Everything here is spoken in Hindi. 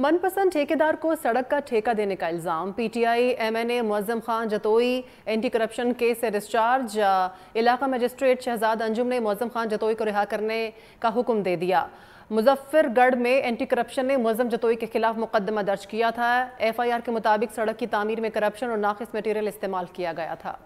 मनपसंद ठेकेदार को सड़क का ठेका देने का इल्ज़ाम PTI MNA Muazzam Khan Jatoi anti corruption case से डिस्चार्ज इलाका मजिस्ट्रेट शहजाद अंजुम ने मुअज्जम खान जतोई को रिहा करने का हुक्म दे दिया मुजफ्फरगढ़ में एंटी करप्शन ने मुजम जतोई के खिलाफ मुकदमा दर्ज किया था एफआईआर के मुताबिक सड़क की तामीर में करप्शन और नाकस मटेरियल इस्तेमाल किया गया था